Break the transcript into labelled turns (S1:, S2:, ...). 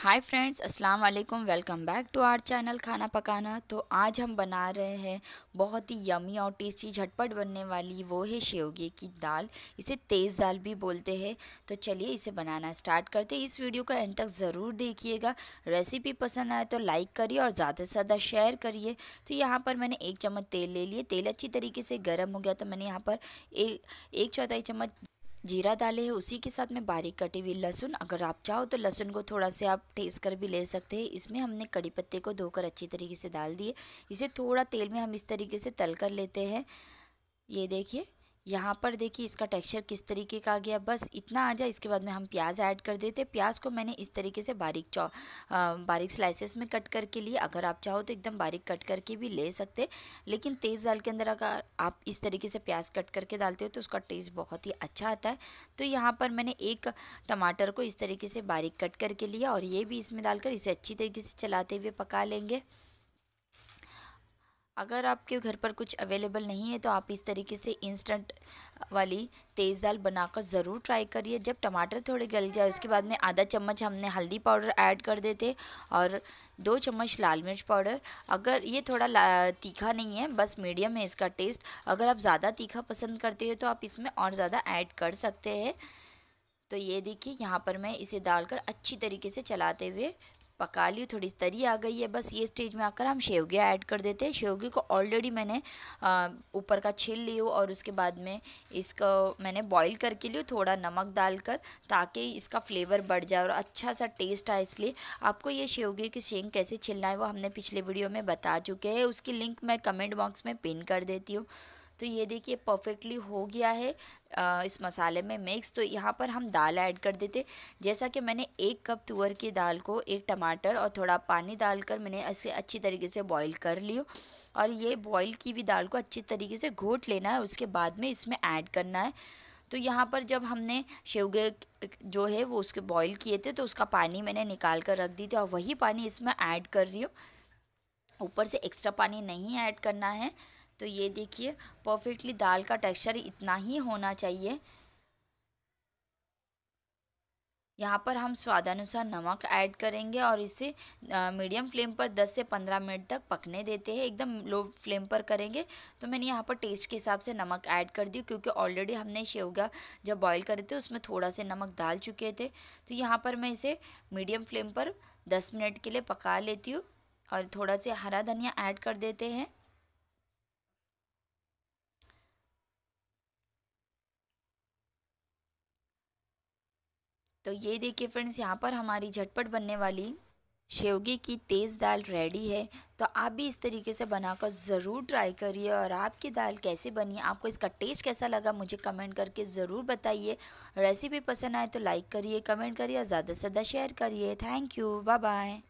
S1: हाय friends अस्सलाम वालेकुम welcome back to our channel खाना पकाना तो आज हम बना रहे हैं बहुत ही यमी और टेस्टी झटपट बनने वाली वो है शेवगे की दाल इसे तेज़ दाल भी बोलते हैं तो चलिए इसे बनाना स्टार्ट करते हैं इस वीडियो को एंड तक ज़रूर देखिएगा रेसिपी पसंद आए तो लाइक करिए और ज़्यादा से ज़्यादा शेयर करिए तो यहाँ पर मैंने एक चम्मच तेल ले लिए तेल अच्छी तरीके से गर्म हो गया तो मैंने यहाँ पर एक एक चौथाई चम्मच जीरा डाले है उसी के साथ में बारीक कटी हुई लहसुन अगर आप चाहो तो लहसुन को थोड़ा सा आप ठेस कर भी ले सकते हैं इसमें हमने कड़ी पत्ते को धोकर अच्छी तरीके से डाल दिए इसे थोड़ा तेल में हम इस तरीके से तल कर लेते हैं ये देखिए यहाँ पर देखिए इसका टेक्सचर किस तरीके का आ गया बस इतना आ जाए इसके बाद में हम प्याज ऐड कर देते प्याज को मैंने इस तरीके से बारीक चौ बारीक स्लाइसेस में कट करके लिए अगर आप चाहो तो एकदम बारीक कट करके भी ले सकते लेकिन तेज़ दाल के अंदर अगर आप इस तरीके से प्याज कट करके डालते हो तो उसका टेस्ट बहुत ही अच्छा आता है तो यहाँ पर मैंने एक टमाटर को इस तरीके से बारीक कट करके लिया और ये भी इसमें डालकर इसे अच्छी तरीके से चलाते हुए पका लेंगे अगर आपके घर पर कुछ अवेलेबल नहीं है तो आप इस तरीके से इंस्टेंट वाली तेज़ दाल बनाकर ज़रूर ट्राई करिए जब टमाटर थोड़े गल जाए उसके बाद में आधा चम्मच हमने हल्दी पाउडर ऐड कर देते और दो चम्मच लाल मिर्च पाउडर अगर ये थोड़ा तीखा नहीं है बस मीडियम है इसका टेस्ट अगर आप ज़्यादा तीखा पसंद करते हो तो आप इसमें और ज़्यादा ऐड कर सकते हैं तो ये देखिए यहाँ पर मैं इसे डालकर अच्छी तरीके से चलाते हुए पका ली थोड़ी तरी आ गई है बस ये स्टेज में आकर हम शेवगिया ऐड कर देते हैं शेवगी को ऑलरेडी मैंने ऊपर का छील ली हूँ और उसके बाद में इसको मैंने बॉईल करके ली थोड़ा नमक डालकर ताकि इसका फ्लेवर बढ़ जाए और अच्छा सा टेस्ट आए इसलिए आपको ये शेवगी की शेंग कैसे छिलना है वो हमने पिछले वीडियो में बता चुके हैं उसकी लिंक मैं कमेंट बॉक्स में पिन कर देती हूँ तो ये देखिए परफेक्टली हो गया है आ, इस मसाले में मिक्स तो यहाँ पर हम दाल ऐड कर देते जैसा कि मैंने एक कप तुअर की दाल को एक टमाटर और थोड़ा पानी डालकर मैंने इसे अच्छी तरीके से बॉईल कर लियो और ये बॉईल की हुई दाल को अच्छी तरीके से घोट लेना है उसके बाद में इसमें ऐड करना है तो यहाँ पर जब हमने शेवगे जो है वो उसके बॉयल किए थे तो उसका पानी मैंने निकाल कर रख दी थी और वही पानी इसमें ऐड कर रही हूँ ऊपर से एक्स्ट्रा पानी नहीं ऐड करना है तो ये देखिए परफेक्टली दाल का टेक्सचर इतना ही होना चाहिए यहाँ पर हम स्वादानुसार नमक ऐड करेंगे और इसे मीडियम फ्लेम पर 10 से 15 मिनट तक पकने देते हैं एकदम लो फ्लेम पर करेंगे तो मैंने यहाँ पर टेस्ट के हिसाब से नमक ऐड कर दिया क्योंकि ऑलरेडी हमने शेवगा जब बॉईल करे थे उसमें थोड़ा से नमक डाल चुके थे तो यहाँ पर मैं इसे मीडियम फ्लेम पर दस मिनट के लिए पका लेती हूँ और थोड़ा से हरा धनिया ऐड कर देते हैं तो ये देखिए फ्रेंड्स यहाँ पर हमारी झटपट बनने वाली शेवगे की तेज़ दाल रेडी है तो आप भी इस तरीके से बनाकर ज़रूर ट्राई करिए और आपकी दाल कैसे बनी आपको इसका टेस्ट कैसा लगा मुझे कमेंट करके ज़रूर बताइए रेसिपी पसंद आए तो लाइक करिए कमेंट करिए और ज़्यादा से ज़्यादा शेयर करिए थैंक यू बाय बाय